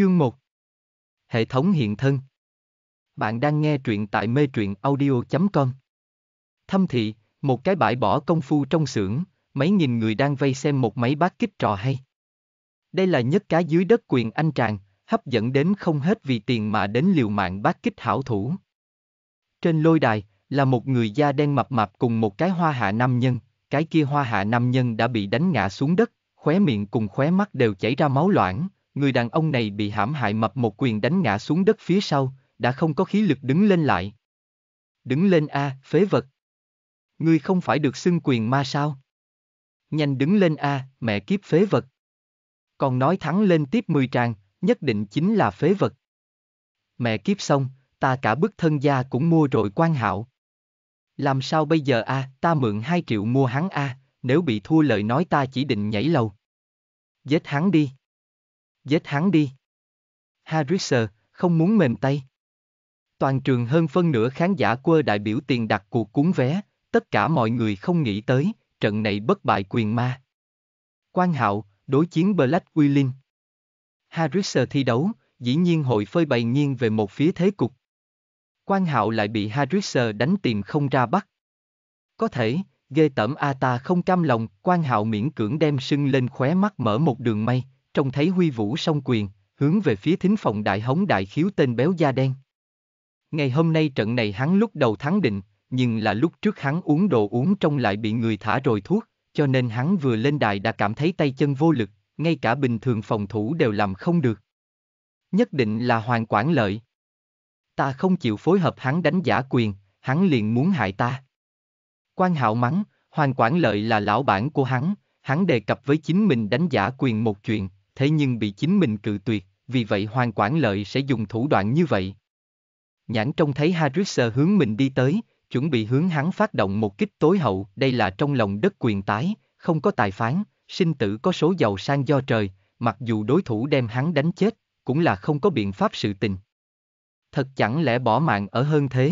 Chương 1 Hệ thống hiện thân Bạn đang nghe truyện tại mê truyện audio.com Thâm thị, một cái bãi bỏ công phu trong xưởng, mấy nghìn người đang vây xem một máy bát kích trò hay. Đây là nhất cá dưới đất quyền anh tràng, hấp dẫn đến không hết vì tiền mà đến liều mạng bát kích hảo thủ. Trên lôi đài, là một người da đen mập mạp cùng một cái hoa hạ nam nhân, cái kia hoa hạ nam nhân đã bị đánh ngã xuống đất, khóe miệng cùng khóe mắt đều chảy ra máu loãng, người đàn ông này bị hãm hại mập một quyền đánh ngã xuống đất phía sau, đã không có khí lực đứng lên lại. Đứng lên a, à, phế vật. Ngươi không phải được xưng quyền ma sao? Nhanh đứng lên a, à, mẹ kiếp phế vật. Còn nói thắng lên tiếp 10 tràng, nhất định chính là phế vật. Mẹ kiếp xong, ta cả bức thân gia cũng mua rồi quan hạo. Làm sao bây giờ a, à, ta mượn 2 triệu mua hắn a, nếu bị thua lời nói ta chỉ định nhảy lầu. Giết hắn đi. Giết hắn đi. Harrisser, không muốn mềm tay. Toàn trường hơn phân nửa khán giả quơ đại biểu tiền đặt cuộc cuốn vé, tất cả mọi người không nghĩ tới, trận này bất bại quyền ma. Quan hạo, đối chiến Black Willin. Harrisser thi đấu, dĩ nhiên hội phơi bày nhiên về một phía thế cục. Quan hạo lại bị Harrisser đánh tìm không ra bắt. Có thể, ghê tẩm A ta không cam lòng, quan hạo miễn cưỡng đem sưng lên khóe mắt mở một đường mây, trông thấy huy vũ song quyền, hướng về phía thính phòng đại hống đại khiếu tên béo da đen. Ngày hôm nay trận này hắn lúc đầu thắng định, nhưng là lúc trước hắn uống đồ uống trong lại bị người thả rồi thuốc, cho nên hắn vừa lên đài đã cảm thấy tay chân vô lực, ngay cả bình thường phòng thủ đều làm không được. Nhất định là hoàn quản lợi. Ta không chịu phối hợp hắn đánh giả quyền, hắn liền muốn hại ta. Quan hạo mắng, hoàn quản lợi là lão bản của hắn, hắn đề cập với chính mình đánh giả quyền một chuyện, thế nhưng bị chính mình cự tuyệt, vì vậy Hoàng Quảng Lợi sẽ dùng thủ đoạn như vậy. Nhãn trông thấy Harrisser hướng mình đi tới, chuẩn bị hướng hắn phát động một kích tối hậu, đây là trong lòng đất quyền tái, không có tài phán, sinh tử có số giàu sang do trời, mặc dù đối thủ đem hắn đánh chết, cũng là không có biện pháp sự tình. Thật chẳng lẽ bỏ mạng ở hơn thế?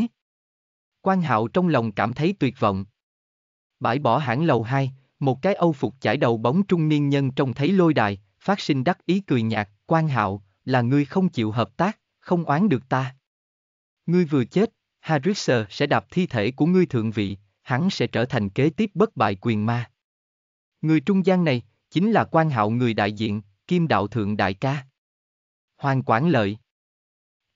Quan hạo trong lòng cảm thấy tuyệt vọng. Bãi bỏ hãng lầu 2, một cái âu phục chải đầu bóng trung niên nhân trông thấy lôi đài, phát sinh đắc ý cười nhạt, quan hạo, là ngươi không chịu hợp tác, không oán được ta. Ngươi vừa chết, Harrisser sẽ đạp thi thể của ngươi thượng vị, hắn sẽ trở thành kế tiếp bất bại quyền ma. Người trung gian này, chính là quan hạo người đại diện, kim đạo thượng đại ca. Hoàng Quảng Lợi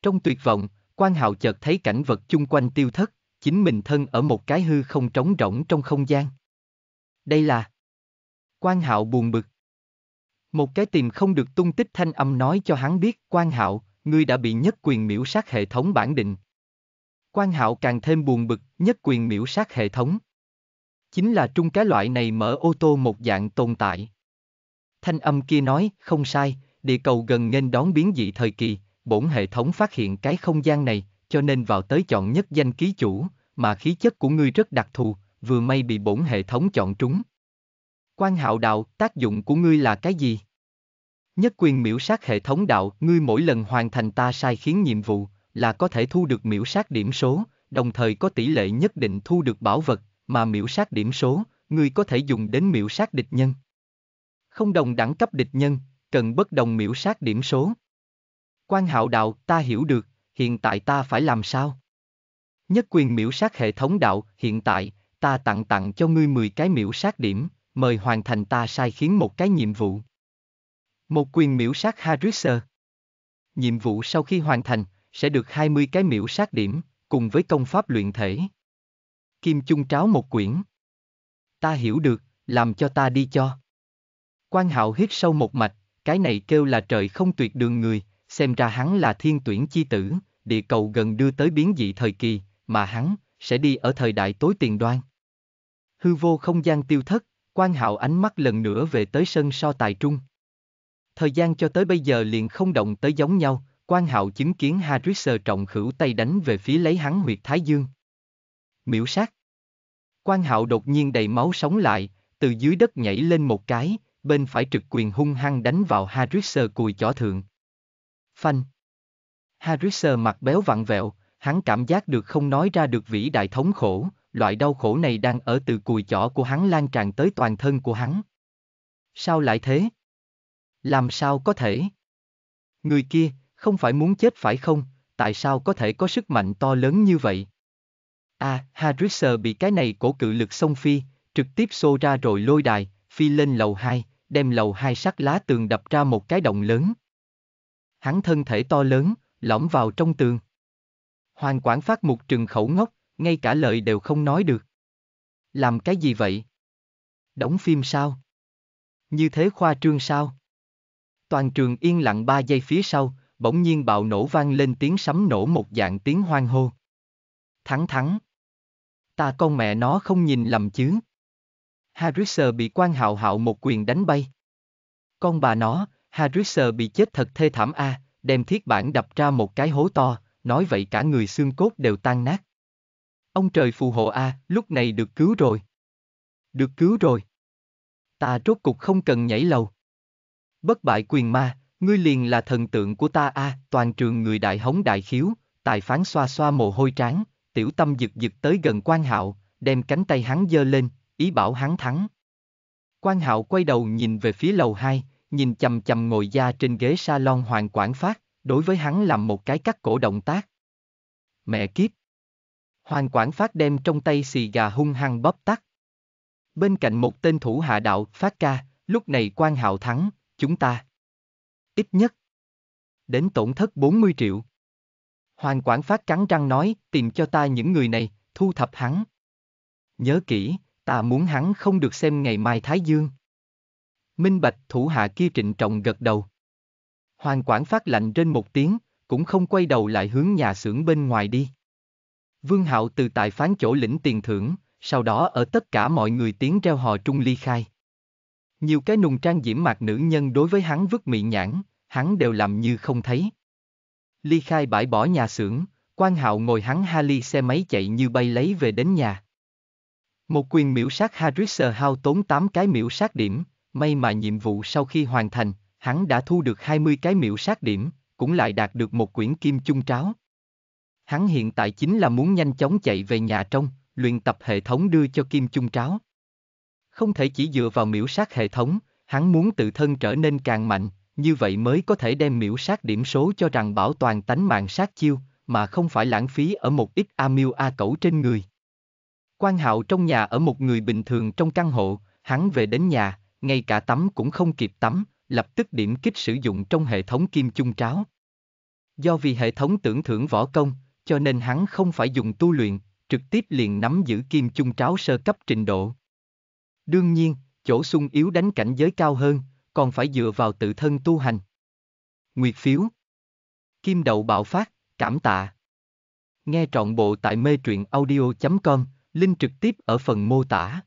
Trong tuyệt vọng, quan hạo chợt thấy cảnh vật chung quanh tiêu thất, chính mình thân ở một cái hư không trống rỗng trong không gian. Đây là quan hạo buồn bực, một cái tìm không được tung tích thanh âm nói cho hắn biết, quan hạo, ngươi đã bị nhất quyền miễu sát hệ thống bản định. Quan hạo càng thêm buồn bực, nhất quyền miễu sát hệ thống. Chính là trung cái loại này mở ô tô một dạng tồn tại. Thanh âm kia nói, không sai, địa cầu gần nên đón biến dị thời kỳ, bổn hệ thống phát hiện cái không gian này, cho nên vào tới chọn nhất danh ký chủ, mà khí chất của ngươi rất đặc thù, vừa may bị bổn hệ thống chọn trúng. Quan hạo đạo, tác dụng của ngươi là cái gì? Nhất quyền miễu sát hệ thống đạo, ngươi mỗi lần hoàn thành ta sai khiến nhiệm vụ, là có thể thu được miễu sát điểm số, đồng thời có tỷ lệ nhất định thu được bảo vật, mà miễu sát điểm số, ngươi có thể dùng đến miễu sát địch nhân. Không đồng đẳng cấp địch nhân, cần bất đồng miễu sát điểm số. Quan hạo đạo, ta hiểu được, hiện tại ta phải làm sao? Nhất quyền miễu sát hệ thống đạo, hiện tại, ta tặng tặng cho ngươi 10 cái miễu sát điểm, mời hoàn thành ta sai khiến một cái nhiệm vụ. Một quyền miễu sát Harrisser. Nhiệm vụ sau khi hoàn thành, sẽ được 20 cái miễu sát điểm, cùng với công pháp luyện thể. Kim chung tráo một quyển. Ta hiểu được, làm cho ta đi cho. Quan hạo hít sâu một mạch, cái này kêu là trời không tuyệt đường người, xem ra hắn là thiên tuyển chi tử, địa cầu gần đưa tới biến dị thời kỳ, mà hắn, sẽ đi ở thời đại tối tiền đoan. Hư vô không gian tiêu thất, Quan Hạo ánh mắt lần nữa về tới sân so tài trung. Thời gian cho tới bây giờ liền không động tới giống nhau, Quan Hạo chứng kiến Harrisser trọng khửu tay đánh về phía lấy hắn huyệt thái dương. Miễu sát. Quan Hạo đột nhiên đầy máu sống lại, từ dưới đất nhảy lên một cái, bên phải trực quyền hung hăng đánh vào Harrisser cùi chỏ thượng. Phanh. Harrisser mặt béo vặn vẹo, hắn cảm giác được không nói ra được vĩ đại thống khổ, loại đau khổ này đang ở từ cùi chỏ của hắn lan tràn tới toàn thân của hắn. Sao lại thế? Làm sao có thể? Người kia, không phải muốn chết phải không, tại sao có thể có sức mạnh to lớn như vậy? À, Harrisser bị cái này cổ cự lực xông phi, trực tiếp xô ra rồi lôi đài, phi lên lầu 2, đem lầu 2 sắt lá tường đập ra một cái động lớn. Hắn thân thể to lớn, lõm vào trong tường. Hoàng quản phát một trừng khẩu ngốc, ngay cả lời đều không nói được. Làm cái gì vậy? Đóng phim sao? Như thế khoa trương sao? Toàn trường yên lặng ba giây phía sau, bỗng nhiên bạo nổ vang lên tiếng sấm nổ một dạng tiếng hoang hô. Thắng thắng. Ta con mẹ nó không nhìn lầm chứ. Harrisser bị quan hạo hạo một quyền đánh bay. Con bà nó, Harrisser bị chết thật thê thảm a, à, đem thiết bản đập ra một cái hố to, nói vậy cả người xương cốt đều tan nát. Ông trời phù hộ a, à, lúc này được cứu rồi. Được cứu rồi. Ta rốt cục không cần nhảy lầu. Bất bại quyền ma, ngươi liền là thần tượng của ta a, à, toàn trường người đại hống đại khiếu, tài phán xoa xoa mồ hôi trán, tiểu tâm giật giật tới gần quan hạo, đem cánh tay hắn giơ lên, ý bảo hắn thắng. Quan hạo quay đầu nhìn về phía lầu hai, nhìn chầm chầm ngồi da trên ghế salon hoàng quản phát, đối với hắn làm một cái cắt cổ động tác. Mẹ kiếp, Hoàng Quảng Phát đem trong tay xì gà hung hăng bóp tắt. Bên cạnh một tên thủ hạ đạo, Phát ca, lúc này quan hạo thắng, chúng ta. Ít nhất. Đến tổn thất 40 triệu. Hoàng Quảng Phát cắn răng nói, tìm cho ta những người này, thu thập hắn. Nhớ kỹ, ta muốn hắn không được xem ngày mai Thái Dương. Minh Bạch thủ hạ kia trịnh trọng gật đầu. Hoàng Quảng Phát lạnh trên một tiếng, cũng không quay đầu lại hướng nhà xưởng bên ngoài đi. Vương Hạo từ tại phán chỗ lĩnh tiền thưởng, sau đó ở tất cả mọi người tiếng reo hò trung ly khai. Nhiều cái nùng trang diễm mạc nữ nhân đối với hắn vứt mị nhãn, hắn đều làm như không thấy. Ly khai bãi bỏ nhà xưởng, quan hạo ngồi hắn Harley xe máy chạy như bay lấy về đến nhà. Một quyền miễu sát Harrisser hao tốn 8 cái miễu sát điểm, may mà nhiệm vụ sau khi hoàn thành, hắn đã thu được 20 cái miễu sát điểm, cũng lại đạt được một quyển kim chung tráo. Hắn hiện tại chính là muốn nhanh chóng chạy về nhà trong, luyện tập hệ thống đưa cho Kim Chung Tráo. Không thể chỉ dựa vào miễu sát hệ thống, hắn muốn tự thân trở nên càng mạnh, như vậy mới có thể đem miễu sát điểm số cho rằng bảo toàn tánh mạng sát chiêu, mà không phải lãng phí ở một ít A miêu A cẩu trên người. Quan hạo trong nhà ở một người bình thường trong căn hộ, hắn về đến nhà, ngay cả tắm cũng không kịp tắm, lập tức điểm kích sử dụng trong hệ thống kim chung tráo. Do vì hệ thống tưởng thưởng võ công, cho nên hắn không phải dùng tu luyện, trực tiếp liền nắm giữ kim chung tráo sơ cấp trình độ. Đương nhiên, chỗ sung yếu đánh cảnh giới cao hơn, còn phải dựa vào tự thân tu hành. Nguyệt phiếu Kim đậu bạo phát, cảm tạ. Nghe trọn bộ tại mê truyện audio.com, link trực tiếp ở phần mô tả.